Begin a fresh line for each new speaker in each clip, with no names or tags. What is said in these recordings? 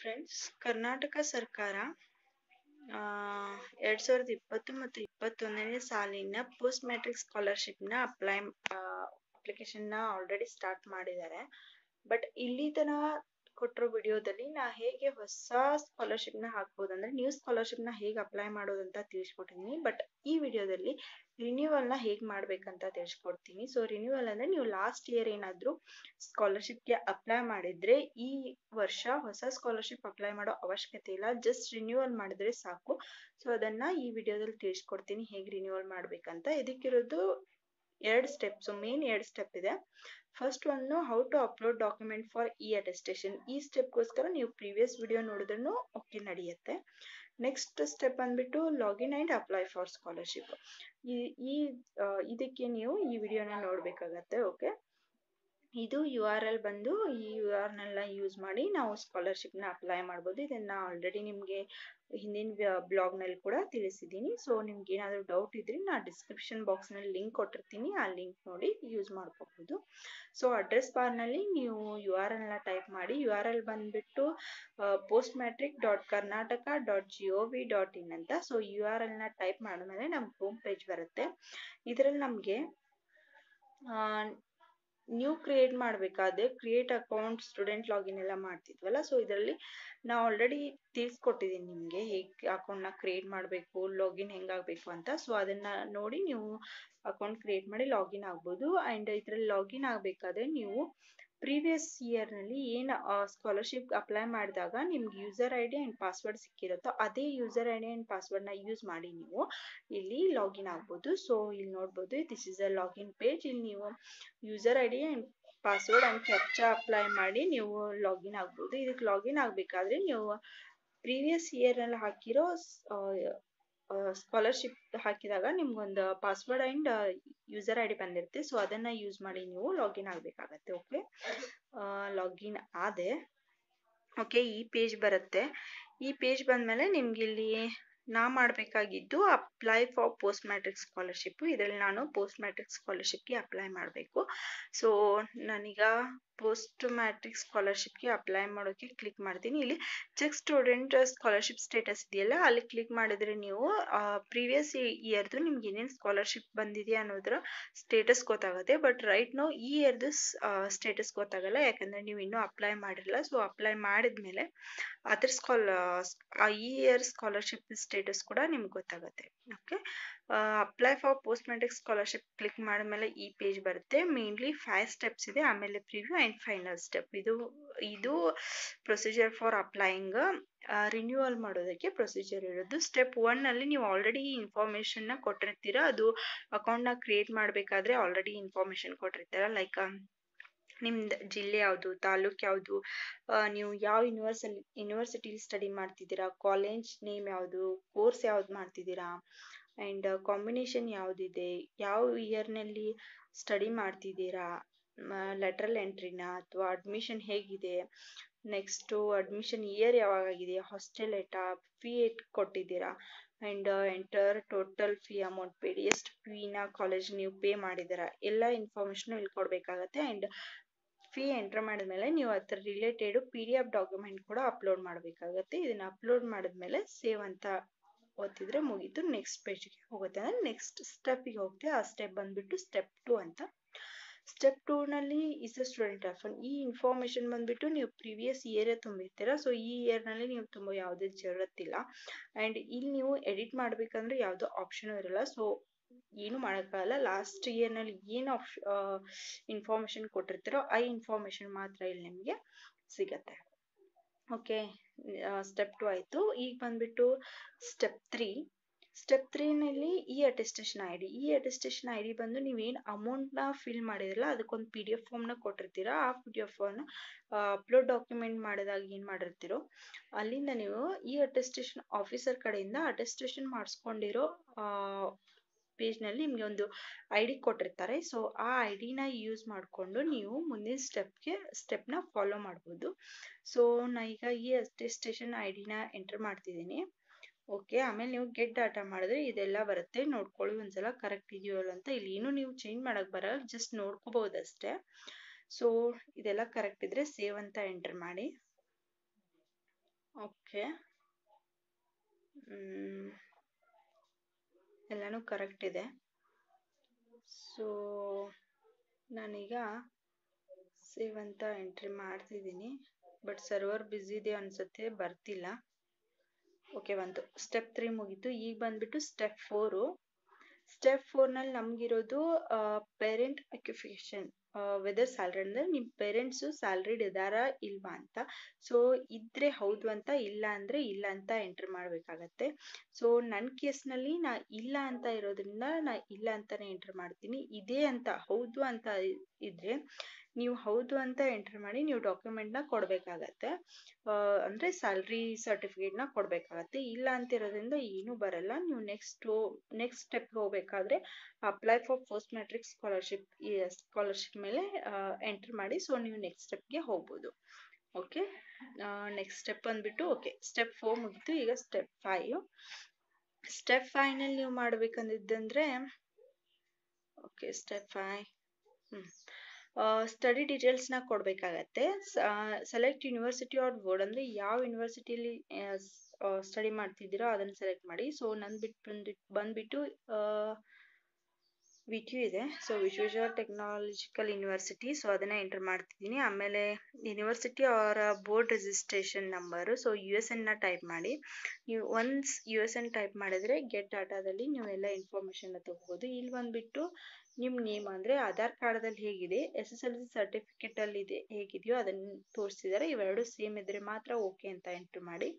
friends Karnataka ಸರ್ಕಾರ ಎರಡ್ ಸಾವಿರದ ಇಪ್ಪತ್ತು ಮತ್ತು ಇಪ್ಪತ್ತೊಂದನೇ ಸಾಲಿನ ಪೋಸ್ಟ್ ಮೆಟ್ರಿಕ್ ನ ಅಪ್ಲೈ ಅಪ್ಲಿಕೇಶನ್ ನ ಆಲ್ರೆಡಿ ಸ್ಟಾರ್ಟ್ ಮಾಡಿದ್ದಾರೆ ಬಟ್ ಇಲ್ಲಿ ತನಕ ಕೊಟ್ಟಿರೋ ವಿಡಿಯೋದಲ್ಲಿ ನಾ ಹೇಗೆ ಹೊಸ ಸ್ಕಾಲರ್ಶಿಪ್ನ ಹಾಕ್ಬೋದು ಅಂದ್ರೆ ನ್ಯೂ ನ ಹೇಗೆ ಅಪ್ಲೈ ಮಾಡೋದಂತ ತಿಳಿಸ್ಕೊಟ್ಟಿದ್ದೀನಿ ಬಟ್ ಈ ವಿಡಿಯೋದಲ್ಲಿ ನ ಹೇಗ್ ಮಾಡ್ಬೇಕಂತ ತಿಳಿಸ್ಕೊಡ್ತೀನಿ ಸೊ ರಿನ್ಯೂವಲ್ ಅಂದ್ರೆ ನೀವು ಲಾಸ್ಟ್ ಇಯರ್ ಏನಾದರೂ ಗೆ ಅಪ್ಲೈ ಮಾಡಿದ್ರೆ ಈ ವರ್ಷ ಹೊಸ ಸ್ಕಾಲರ್ಶಿಪ್ ಅಪ್ಲೈ ಮಾಡೋ ಅವಶ್ಯಕತೆ ಇಲ್ಲ ಜಸ್ಟ್ ರಿನ್ಯೂವಲ್ ಮಾಡಿದ್ರೆ ಸಾಕು ಸೊ ಅದನ್ನ ಈ ವಿಡಿಯೋದಲ್ಲಿ ತಿಳಿಸ್ಕೊಡ್ತೀನಿ ಹೇಗ್ ರಿನ್ಯೂವಲ್ ಮಾಡ್ಬೇಕಂತ ಇದಕ್ಕಿರೋದು ಎರಡು ಸ್ಟೆಪ್ಸ್ ಮೇನ್ ಎರಡು ಸ್ಟೆಪ್ ಇದೆ first one how to upload document for e attestation ಈ ಸ್ಟೆಪ್ ಗೋಸ್ಕರ ನೀವು ಪ್ರೀವಿಯಸ್ ವಿಡಿಯೋ ನೋಡಿದ್ರು ಓಕೆ ನಡೆಯುತ್ತೆ ನೆಕ್ಸ್ಟ್ ಸ್ಟೆಪ್ ಅಂದ್ಬಿಟ್ಟು login and apply for scholarship ಈ ಇದಕ್ಕೆ ನೀವು ಈ ವಿಡಿಯೋನ ನೋಡಬೇಕಾಗತ್ತೆ ಓಕೆ ಇದು ಯು ಆರ್ ಎಲ್ ಬಂದು ಈ ಯು ಆರ್ ನೆಲ್ಲ ಯೂಸ್ ಮಾಡಿ ನಾವು ಸ್ಕಾಲರ್ಶಿಪ್ನ ಅಪ್ಲೈ ಮಾಡ್ಬೋದು ಇದನ್ನು ಆಲ್ರೆಡಿ ನಿಮಗೆ ಹಿಂದಿನ ಬ್ಲಾಗ್ನಲ್ಲಿ ಕೂಡ ತಿಳಿಸಿದ್ದೀನಿ ಸೊ ನಿಮ್ಗೆ ಏನಾದರೂ ಡೌಟ್ ಇದ್ರೆ ನಾನು ಡಿಸ್ಕ್ರಿಪ್ಷನ್ ಬಾಕ್ಸ್ನಲ್ಲಿ ಲಿಂಕ್ ಕೊಟ್ಟಿರ್ತೀನಿ ಆ ಲಿಂಕ್ ನೋಡಿ ಯೂಸ್ ಮಾಡ್ಕೋಬೋದು ಸೊ ಅಡ್ರೆಸ್ ಬಾರ್ನಲ್ಲಿ ನೀವು ಯು ಆರ್ ಎಲ್ನ ಟೈಪ್ ಮಾಡಿ ಯು ಆರ್ ಎಲ್ ಬಂದುಬಿಟ್ಟು post matric dot Karnataka dot G O V dot in ಅಂತ ಸೊ ಯು ಆರ್ ಎಲ್ನ ಟೈಪ್ ಮಾಡಿದ್ಮೇಲೆ ನಮ್ಮ ಹೋಮ್ ಪೇಜ್ ಬರುತ್ತೆ ಇದರಲ್ಲಿ ನಮಗೆ ನ್ಯೂ ಕ್ರಿಯೇಟ್ ಮಾಡಬೇಕಾದ್ರೆ ಕ್ರಿಯೇಟ್ ಅಕೌಂಟ್ ಸ್ಟೂಡೆಂಟ್ ಲಾಗಿನ್ ಎಲ್ಲ ಮಾಡ್ತಿದ್ವಲ್ಲ ಸೊ ಇದರಲ್ಲಿ ನಾ ಆಲ್ರೆಡಿ ತಿಳ್ಸ್ಕೊಟ್ಟಿದ್ದೀನಿ ನಿಮಗೆ ಹೇಗೆ ಅಕೌಂಟ್ನ ಕ್ರಿಯೇಟ್ ಮಾಡಬೇಕು ಲಾಗಿನ್ ಹೆಂಗಾಗಬೇಕು ಅಂತ ಸೊ ಅದನ್ನ ನೋಡಿ ನೀವು ಅಕೌಂಟ್ ಕ್ರಿಯೇಟ್ ಮಾಡಿ ಲಾಗಿನ್ ಆಗ್ಬೋದು ಅಂಡ್ ಇದರಲ್ಲಿ ಲಾಗಿನ್ ಆಗಬೇಕಾದ್ರೆ ನೀವು ಪ್ರೀವಿಯಸ್ ಇಯರ್ನಲ್ಲಿ ಏನು ಸ್ಕಾಲರ್ಶಿಪ್ ಅಪ್ಲೈ ಮಾಡಿದಾಗ ನಿಮ್ಗೆ user I D and password ಸಿಕ್ಕಿರುತ್ತೋ ಅದೇ ಯೂಸರ್ ಐ ಡಿ ಆ್ಯಂಡ್ ಪಾಸ್ವರ್ಡ್ನ ಯೂಸ್ ಮಾಡಿ ನೀವು ಇಲ್ಲಿ ಲಾಗಿನ್ ಆಗ್ಬೋದು ಸೊ ಇಲ್ಲಿ ನೋಡ್ಬೋದು this is a login page ಇಲ್ಲಿ ನೀವು user I D and password and captcha apply ಮಾಡಿ ನೀವು ಲಾಗಿನ್ ಆಗ್ಬೋದು ಇದಕ್ಕೆ ಲಾಗಿನ್ ಆಗಬೇಕಾದ್ರೆ ನೀವು ಪ್ರೀವಿಯಸ್ ಇಯರ್ನಲ್ಲಿ ಹಾಕಿರೋ ಸ್ಕಾಲರ್ಶಿಪ್ ಹಾಕಿದಾಗ ನಿಮ್ಗೊಂದು password and user I D ಬಂದಿರುತ್ತೆ ಸೊ ಅದನ್ನ ಯೂಸ್ ಮಾಡಿ ನೀವು ಲಾಗಿನ್ ಆಗ್ಬೇಕಾಗತ್ತೆ ಓಕೆ ಲಾಗಿನ್ ಆದೆ ಓಕೆ ಈ ಪೇಜ್ ಬರುತ್ತೆ ಈ ಪೇಜ್ ಬಂದ್ಮೇಲೆ ನಿಮ್ಗೆ ಇಲ್ಲಿ ನಾ ಮಾಡಬೇಕಾಗಿದ್ದು apply for post matric scholarship ಇದರಲ್ಲಿ ನಾನು ಪೋಸ್ಟ್ ಮ್ಯಾಟ್ರಿಕ್ ಸ್ಕಾಲರ್ಶಿಪ್ಗೆ ಅಪ್ಲೈ ಮಾಡಬೇಕು ಸೊ ನಾನೀಗ ಪೋಸ್ಟ್ ಮ್ಯಾಟ್ರಿಕ್ ಸ್ಕಾಲರ್ಶಿಪ್ಗೆ ಅಪ್ಲೈ ಮಾಡೋಕ್ಕೆ ಕ್ಲಿಕ್ ಮಾಡ್ತೀನಿ ಇಲ್ಲಿ ಚೆಕ್ ಸ್ಟೂಡೆಂಟ್ ಸ್ಕಾಲರ್ಶಿಪ್ ಸ್ಟೇಟಸ್ ಇದೆಯಲ್ಲ ಅಲ್ಲಿ ಕ್ಲಿಕ್ ಮಾಡಿದ್ರೆ ನೀವು ಪ್ರೀವಿಯಸ್ ಇಯರ್ದು ನಿಮ್ಗೆ ಏನೇನು ಸ್ಕಾಲರ್ಶಿಪ್ ಬಂದಿದೆ ಅನ್ನೋದ್ರ ಸ್ಟೇಟಸ್ ಗೊತ್ತಾಗುತ್ತೆ ಬಟ್ ರೈಟ್ ನೋ ಈ ಇಯರ್ದು ಸ್ಟೇಟಸ್ ಗೊತ್ತಾಗಲ್ಲ ಯಾಕಂದ್ರೆ ನೀವು ಇನ್ನೂ ಅಪ್ಲೈ ಮಾಡಿರಲ್ಲ ಸೊ ಅಪ್ಲೈ ಮಾಡಿದ್ಮೇಲೆ ಅದ್ರ ಸ್ಕಾಲ ಈ ಇಯರ್ ಸ್ಕಾಲರ್ಶಿಪ್ ಸ್ಟೇಟಸ್ ಕೂಡ ನಿಮ್ಗೆ ಗೊತ್ತಾಗುತ್ತೆ okay apply for post matric scholarship click ಮಾಡಿದ್ಮೇಲೆ ಈ ಪೇಜ್ ಬರುತ್ತೆ ಮೇನ್ಲಿ ಫೈವ್ ಸ್ಟೆಪ್ಸ್ ಇದೆ ಆಮೇಲೆ ಪ್ರಿವ್ಯೂ ಆ್ಯಂಡ್ ಫೈನಲ್ ಸ್ಟೆಪ್ ಇದು ಇದು ಪ್ರೊಸೀಜರ್ ಫಾರ್ ಅಪ್ಲೈಯಿಂಗ್ ರಿನ್ಯೂವಲ್ ಮಾಡೋದಕ್ಕೆ ಪ್ರೊಸೀಜರ್ ಇರೋದು ಸ್ಟೆಪ್ ಒನ್ ಅಲ್ಲಿ ನೀವು ಆಲ್ರೆಡಿ ಇನ್ಫಾರ್ಮೇಶನ್ ಇನ್ಫಾರ್ಮೇಶನ್ನ ಕೊಟ್ಟಿರ್ತೀರ ಅದು ಅಕೌಂಟ್ನ ಕ್ರಿಯೇಟ್ ಮಾಡಬೇಕಾದ್ರೆ ಆಲ್ರೆಡಿ ಇನ್ಫಾರ್ಮೇಶನ್ ಕೊಟ್ಟಿರ್ತೀರಾ ಲೈಕ್ ನಿಮ್ದು ಜಿಲ್ಲೆ ಯಾವುದು ತಾಲ್ಲೂಕ್ ಯಾವುದು ನೀವು ಯಾವ ಯೂನಿವರ್ಸಲ್ ಯೂನಿವರ್ಸಿಟಿಲಿ ಸ್ಟಡಿ ಮಾಡ್ತಿದ್ದೀರಾ ಕಾಲೇಜ್ ನೇಮ್ ಯಾವುದು ಕೋರ್ಸ್ ಯಾವ್ದು ಮಾಡ್ತಿದ್ದೀರಾ ಆ್ಯಂಡ್ ಕಾಂಬಿನೇಷನ್ ಯಾವುದಿದೆ ಯಾವ ಇಯರ್ನಲ್ಲಿ ಸ್ಟಡಿ ಮಾಡ್ತಿದ್ದೀರಾ ಲೆಟ್ರಲ್ ಎಂಟ್ರಿನ ಅಥವಾ ಅಡ್ಮಿಷನ್ ಹೇಗಿದೆ ನೆಕ್ಸ್ಟು ಅಡ್ಮಿಷನ್ ಇಯರ್ ಯಾವಾಗಾಗಿದೆ ಹಾಸ್ಟೆಲ್ ಎಟಾ ಫೀ ಏಟ್ ಕೊಟ್ಟಿದ್ದೀರಾ and enter total fee amount paid ಎಷ್ಟು ಫೀನ ಕಾಲೇಜ್ ನೀವು ಪೇ ಮಾಡಿದ್ದೀರಾ ಎಲ್ಲ ಇನ್ಫಾರ್ಮೇಶನ್ ಇಲ್ಲಿ ಕೊಡಬೇಕಾಗತ್ತೆ ಆ್ಯಂಡ್ ಫೀ ಎಂಟರ್ ಮಾಡಿದ್ಮೇಲೆ ನೀವು ಅದರ related P D F document ಕೂಡ ಅಪ್ಲೋಡ್ ಮಾಡಬೇಕಾಗುತ್ತೆ ಇದನ್ನ ಅಪ್ಲೋಡ್ ಮಾಡಿದ್ಮೇಲೆ ಸೇವ್ ಅಂತ ಒತ್ತಿದ್ರೆ ಮುಗೀತು ನೆಕ್ಸ್ಟ್ ಪೇಜ್ಗೆ ಹೋಗುತ್ತೆ ಅಂದರೆ ನೆಕ್ಸ್ಟ್ ಸ್ಟೆಪ್ಗೆ ಹೋಗ್ತೀವಿ ಆ ಸ್ಟೆಪ್ ಬಂದ್ಬಿಟ್ಟು ಸ್ಟೆಪ್ ಟು ಅಂತ ಸ್ಟೆಪ್ ನಲ್ಲಿ ಇಸ್ ಅ ಸ್ಟೂಡೆಂಟ್ ಆಫನ್ ಈ ಇನ್ಫಾರ್ಮೇಶನ್ ಬಂದ್ಬಿಟ್ಟು ನೀವು ಪ್ರಿವಿಯಸ್ ಇಯರೇ ತುಂಬಿರ್ತೀರ ಸೊ ಈ ನಲ್ಲಿ ನೀವು ತುಂಬ ಯಾವುದೇ ಇಲ್ಲ ಆ್ಯಂಡ್ ಇಲ್ಲಿ ನೀವು ಎಡಿಟ್ ಮಾಡ್ಬೇಕಂದ್ರೆ ಯಾವುದೋ ಆಪ್ಷನ್ ಇರಲ್ಲ ಸೊ ಏನು ಮಾಡೋಕ್ಕಾಗಲ್ಲ ಲಾಸ್ಟ್ ಇಯರ್ನಲ್ಲಿ ಏನು ಆಪ್ಷ ಇನ್ಫಾರ್ಮೇಷನ್ ಕೊಟ್ಟಿರ್ತೀರೋ ಆ ಇನ್ಫಾರ್ಮೇಷನ್ ಮಾತ್ರ ಇಲ್ಲಿ ನಿಮಗೆ ಸಿಗತ್ತೆ ಓಕೆ ಸ್ಟೆಪ್ ಟು ಆಯಿತು ಈಗ ಬಂದ್ಬಿಟ್ಟು ಸ್ಟೆಪ್ ತ್ರೀ ಸ್ಟೆಪ್ ತ್ರೀನಲ್ಲಿ ಈ ಅಟೆಸ್ಟೇಷನ್ ಐ ಡಿ ಈ ಅಟೆಸ್ಟೇಷನ್ ಐ ಡಿ ಬಂದು ನೀವೇನು ಅಮೌಂಟ್ನ ಫಿಲ್ ಮಾಡಿದಿರಲ್ಲ ಅದಕ್ಕೊಂದು ಪಿ ಡಿ ಎಫ್ ಫಾರ್ಮ್ನ ಕೊಟ್ಟಿರ್ತೀರ ಆ ಪಿ ಡಿ ಎಫ್ ಫಾರ್ಮ್ನ ಅಪ್ಲೋಡ್ ಡಾಕ್ಯುಮೆಂಟ್ ಮಾಡಿದಾಗ ಏನು ಮಾಡಿರ್ತೀರೋ ಅಲ್ಲಿಂದ ನೀವು ಈ ಅಟೆಸ್ಟೇಷನ್ ಆಫೀಸರ್ ಕಡೆಯಿಂದ ಅಟೆಸ್ಟೇಷನ್ ಮಾಡಿಸ್ಕೊಂಡಿರೋ ಪೇಜ್ನಲ್ಲಿ ನಿಮಗೆ ಒಂದು ಐ ಡಿ ಕೊಟ್ಟಿರ್ತಾರೆ ಸೊ ಆ ಐ ಡಿನ ಯೂಸ್ ಮಾಡಿಕೊಂಡು ನೀವು ಮುಂದಿನ ಸ್ಟೆಪ್ಗೆ ಸ್ಟೆಪ್ನ ಫಾಲೋ ಮಾಡ್ಬೋದು ಸೊ ನಾನು ಈಗ ಈ ಅಟೆಸ್ಟೇಷನ್ ಐ ಡಿನ ಎಂಟರ್ ಮಾಡ್ತಿದ್ದೀನಿ ಓಕೆ ಆಮೇಲೆ ನೀವು ಗೆಟ್ ಡಾಟಾ ಮಾಡಿದ್ರೆ ಇದೆಲ್ಲ ಬರುತ್ತೆ ನೋಡ್ಕೊಳ್ಳಿ ಒಂದ್ಸಲ ಕರೆಕ್ಟ್ ಇದೆಯೋ ಅಂತ ಇಲ್ಲಿ ಏನೂ ನೀವು ಚೇಂಜ್ ಮಾಡೋಕೆ ಬರಲ್ಲ ಜಸ್ಟ್ ನೋಡ್ಕೋಬಹುದು ಅಷ್ಟೇ ಸೊ ಇದೆಲ್ಲ ಕರೆಕ್ಟ್ ಇದ್ರೆ ಸೇವ್ ಅಂತ ಎಂಟರ್ ಮಾಡಿ ಓಕೆ ಎಲ್ಲನೂ ಕರೆಕ್ಟ್ ಇದೆ ಸೊ ನಾನೀಗ ಸೇವ್ ಅಂತ ಎಂಟ್ರಿ ಮಾಡ್ತಿದ್ದೀನಿ ಬಟ್ ಸರ್ವರ್ ಬ್ಯುಸಿ ಇದೆ ಅನಿಸುತ್ತೆ ಬರ್ತಿಲ್ಲ ಓಕೆ ಬಂತು ಸ್ಟೆಪ್ ತ್ರೀ ಮುಗೀತು ಈಗ ಬಂದ್ಬಿಟ್ಟು ಸ್ಟೆಪ್ ಫೋರು ಸ್ಟೆಪ್ ಫೋರ್ನಲ್ಲಿ ನಮಗಿರೋದು ಪೇರೆಂಟ್ ಅಕ್ಯುಫೇಷನ್ ವೆದರ್ ಸ್ಯಾಲ್ರಿ ಅಂದ್ರೆ ನಿಮ್ ಪೇರೆಂಟ್ಸ್ ಸ್ಯಾಲ್ರಿಡ್ ಇದಾರ ಇಲ್ವಾ ಅಂತ ಸೊ ಇದ್ರೆ ಹೌದು ಅಂತ ಇಲ್ಲ ಅಂದ್ರೆ ಇಲ್ಲ ಅಂತ ಎಂಟರ್ ಮಾಡ್ಬೇಕಾಗತ್ತೆ ಸೊ ನನ್ ಕೇಸ್ ನಲ್ಲಿ ನಾ ಇಲ್ಲ ಅಂತ ಇರೋದ್ರಿಂದ ನಾ ಇಲ್ಲ ಅಂತಾನೆ ಎಂಟರ್ ಮಾಡ್ತೀನಿ ಇದೆ ಅಂತ ಹೌದು ಅಂತ ಇದ್ರೆ ನೀವು ಹೌದು ಅಂತ ಎಂಟರ್ ಮಾಡಿ ನೀವು ಡಾಕ್ಯುಮೆಂಟ್ನ ಕೊಡಬೇಕಾಗತ್ತೆ ಅಂದರೆ ಸ್ಯಾಲ್ರಿ ನ ಕೊಡಬೇಕಾಗತ್ತೆ ಇಲ್ಲ ಅಂತಿರೋದ್ರಿಂದ ಏನೂ ಬರಲ್ಲ ನೀವು ನೆಕ್ಸ್ಟ್ ನೆಕ್ಸ್ಟ್ ಸ್ಟೆಪ್ ಹೋಗಬೇಕಾದ್ರೆ apply for post matric scholarship scholarship ಮೇಲೆ ಎಂಟರ್ ಮಾಡಿ ಸೊ ನೀವು ನೆಕ್ಸ್ಟ್ ಸ್ಟೆಪ್ಗೆ ಹೋಗ್ಬೋದು ಓಕೆ ನೆಕ್ಸ್ಟ್ ಸ್ಟೆಪ್ ಬಂದ್ಬಿಟ್ಟು ಓಕೆ ಸ್ಟೆಪ್ ಫೋರ್ ಮುಗಿತು ಈಗ ಸ್ಟೆಪ್ ಫೈವ್ ಸ್ಟೆಪ್ ಫೈನಲ್ ನೀವು ಮಾಡ್ಬೇಕಂದಿದ್ದಂದ್ರೆ ಓಕೆ ಸ್ಟೆಪ್ ಫೈವ್ ಹ್ಞೂ ಸ್ಟಡಿ ಡೀಟೇಲ್ಸ್ನ ಕೊಡಬೇಕಾಗತ್ತೆ ಸೆಲೆಕ್ಟ್ ಯೂನಿವರ್ಸಿಟಿ ಆರ್ ಬೋರ್ಡ್ ಅಂದರೆ ಯಾವ ಯೂನಿವರ್ಸಿಟಿಲಿ ಸ್ಟಡಿ ಮಾಡ್ತಿದ್ದೀರೋ ಅದನ್ನು ಸೆಲೆಕ್ಟ್ ಮಾಡಿ ಸೊ ನಂದು ಬಿಟ್ಟು ಬಂದು ಬಂದುಬಿಟ್ಟು ಟ್ಯೂ ಇದೆ so Visvesvaraya technological university so ಅದನ್ನ ಎಂಟರ್ ಮಾಡ್ತಿದ್ದೀನಿ ಆಮೇಲೆ ಯೂನಿವರ್ಸಿಟಿ ಅವರ board registration number so U S ಎನ್ನ ಟೈಪ್ ಮಾಡಿ ನೀವು once U S N type ಮಾಡಿದರೆ ಗೆಟ್ ಡಾಟಾದಲ್ಲಿ ನೀವೆಲ್ಲ ಇನ್ಫಾರ್ಮೇಷನ್ನ ತಗೋಬೋದು ಇಲ್ಲಿ ಬಂದ್ಬಿಟ್ಟು ನಿಮ್ಮ ನೇಮ್ ಅಂದರೆ ಆಧಾರ್ ಅಲ್ಲಿ ಹೇಗಿದೆ ಎಸ್ ಎಸ್ ಎಲ್ ಸಿ ಸರ್ಟಿಫಿಕೇಟಲ್ಲಿ ಇದೆ ಹೇಗಿದೆಯೋ ಅದನ್ನು ತೋರಿಸಿದಾರೆ ಇವೆರಡು ಸೇಮ್ ಇದ್ದರೆ ಮಾತ್ರ ಓಕೆ ಅಂತ ಎಂಟ್ರ್ ಮಾಡಿ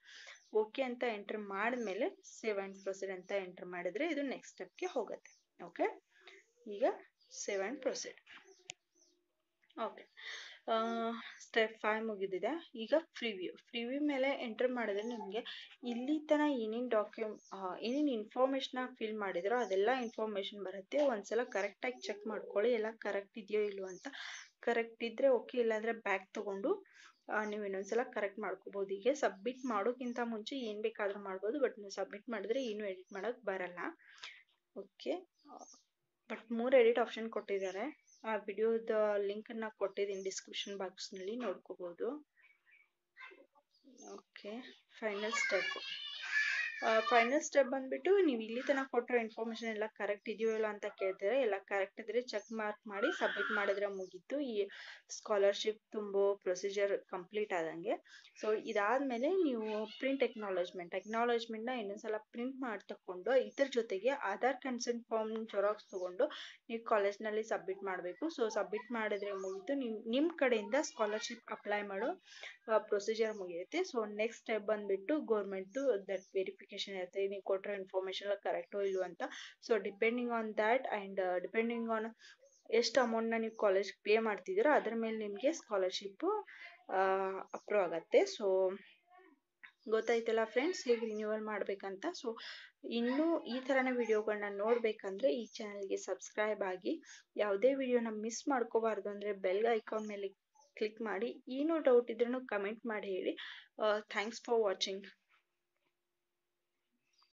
ಓಕೆ ಅಂತ ಎಂಟ್ರ್ ಮಾಡಿದ್ಮೇಲೆ ಸೇವ್ ಅಂಡ್ ಪ್ರೊಸೀಡ್ ಅಂತ ಎಂಟ್ರ್ ಮಾಡಿದರೆ ಇದು ನೆಕ್ಸ್ಟ್ ಸ್ಟೆಪ್ಗೆ ಹೋಗುತ್ತೆ ಓಕೆ ಈಗ save and proceed okay step five ಮುಗಿದಿದೆ ಈಗ ಫ್ರೀ ವ್ಯೂ ಮೇಲೆ ಎಂಟ್ರ್ ಮಾಡಿದ್ರೆ ನಿಮಗೆ ಇಲ್ಲಿ ತನ ಏನೇನು ಡಾಕ್ಯು ಏನೇನು ಇನ್ಫಾರ್ಮೇಶನ್ ಫಿಲ್ ಮಾಡಿದ್ರೋ ಅದೆಲ್ಲ ಇನ್ಫಾರ್ಮೇಷನ್ ಬರುತ್ತೆ ಒಂದ್ಸಲ ಸಲ ಕರೆಕ್ಟಾಗಿ ಚೆಕ್ ಮಾಡ್ಕೊಳ್ಳಿ ಎಲ್ಲ ಕರೆಕ್ಟ್ ಇದೆಯೋ ಇಲ್ವೋ ಅಂತ ಕರೆಕ್ಟ್ ಇದ್ದರೆ ಓಕೆ ಇಲ್ಲಾಂದರೆ ಬ್ಯಾಕ್ ತಗೊಂಡು ನೀವು ಇನ್ನೊಂದ್ಸಲ ಕರೆಕ್ಟ್ ಮಾಡ್ಕೋಬಹುದು ಹೀಗೆ ಸಬ್ಮಿಟ್ ಮಾಡೋಕ್ಕಿಂತ ಮುಂಚೆ ಏನು ಬೇಕಾದರೂ ಮಾಡ್ಬೋದು ಬಟ್ ನೀವು ಸಬ್ಮಿಟ್ ಮಾಡಿದ್ರೆ ಏನು ಎಡಿಟ್ ಮಾಡೋಕ್ಕೆ ಬರಲ್ಲ ಓಕೆ ಬಟ್ ಮೂರು ಎಡಿಟ್ ಆಪ್ಷನ್ ಕೊಟ್ಟಿದ್ದಾರೆ ಆ ವಿಡಿಯೋದ ನಾ ಕೊಟ್ಟಿದ್ದೀನಿ ಡಿಸ್ಕ್ರಿಪ್ಷನ್ ಬಾಕ್ಸ್ ನಲ್ಲಿ ನೋಡ್ಕೋಬಹುದು okay final step final step ಬಂದ್ಬಿಟ್ಟು ನೀವು ಇಲ್ಲಿ ತನಕ ಕೊಟ್ಟಿರೋ ಇನ್ಫಾರ್ಮೇಷನ್ ಎಲ್ಲ ಕರೆಕ್ಟ್ ಇದೆಯೋ ಇಲ್ಲ ಅಂತ ಕೇಳ್ತಾರೆ ಎಲ್ಲ ಕರೆಕ್ಟ್ ಇದ್ರೆ ಚೆಕ್ ಮಾರ್ಕ್ ಮಾಡಿ ಸಬ್ಮಿಟ್ ಮಾಡಿದ್ರೆ ಮುಗೀತು ಈ ಸ್ಕಾಲರ್ಶಿಪ್ ತುಂಬೋ ಪ್ರೊಸೀಜರ್ ಕಂಪ್ಲೀಟ್ ಆದಂಗೆ ಸೊ ಇದಾದ್ಮೇಲೆ ನೀವು ಪ್ರಿಂಟ್ ಎಕ್ನಾಲಜ್ಮೆಂಟ್ ಎಕ್ನಾಲಜ್ಮೆಂಟ್ನ ಇನ್ನೊಂದ್ಸಲ ಪ್ರಿಂಟ್ ಮಾಡಿ ತಕೊಂಡು ಇದ್ರ ಜೊತೆಗೆ ಆಧಾರ್ ಕನ್ಸೆಂಟ್ ಫಾರ್ಮ್ ಜೆರಾಕ್ಸ್ ತೊಗೊಂಡು ನೀವು ಕಾಲೇಜ್ನಲ್ಲಿ ಸಬ್ಮಿಟ್ ಮಾಡಬೇಕು ಸೊ ಸಬ್ಮಿಟ್ ಮಾಡಿದ್ರೆ ಮುಗೀತು ನಿಮ್ ನಿಮ್ಮ ಕಡೆಯಿಂದ ಸ್ಕಾಲರ್ಶಿಪ್ ಅಪ್ಲೈ ಮಾಡೋ ಪ್ರೊಸೀಜರ್ ಮುಗಿಯುತ್ತೆ ಸೊ ನೆಕ್ಸ್ಟ್ ಸ್ಟೆಪ್ ಬಂದ್ಬಿಟ್ಟು ಗೌರ್ಮೆಂಟ್ದು ದಟ್ ವೆರಿಫಿಕೇಶನ್ ವೆರಿಫಿಕೇಶನ್ ಇರುತ್ತೆ ನೀವು ಕೊಟ್ಟಿರೋ ಇನ್ಫಾರ್ಮೇಷನ್ ಎಲ್ಲ ಕರೆಕ್ಟೋ ಅಂತ so depending on that and depending on ಎಷ್ಟು ಅಮೌಂಟ್ನ ನೀವು ಕಾಲೇಜ್ ಪೇ ಮಾಡ್ತಿದ್ದೀರೋ ಅದ್ರ ಮೇಲೆ ನಿಮಗೆ ಸ್ಕಾಲರ್ಶಿಪ್ಪು ಅಪ್ರೂವ್ ಆಗುತ್ತೆ ಸೊ ಗೊತ್ತಾಯ್ತಲ್ಲ ಫ್ರೆಂಡ್ಸ್ ಹೇಗೆ ರಿನ್ಯೂವಲ್ ಮಾಡಬೇಕಂತ ಸೊ ಇನ್ನೂ ಈ ಥರನೇ ವಿಡಿಯೋಗಳನ್ನ ನೋಡಬೇಕಂದ್ರೆ ಈ ಚಾನಲ್ಗೆ ಸಬ್ಸ್ಕ್ರೈಬ್ ಆಗಿ ಯಾವುದೇ ವಿಡಿಯೋನ ಮಿಸ್ ಮಾಡ್ಕೋಬಾರ್ದು ಅಂದರೆ ಬೆಲ್ ಐಕಾನ್ ಮೇಲೆ ಕ್ಲಿಕ್ ಮಾಡಿ ಏನೂ ಡೌಟ್ ಇದ್ರೂ ಕಮೆಂಟ್ ಮಾಡಿ ಹೇಳಿ ಥ್ಯಾಂಕ್ಸ್ ಫಾರ್ ವಾಚಿಂಗ್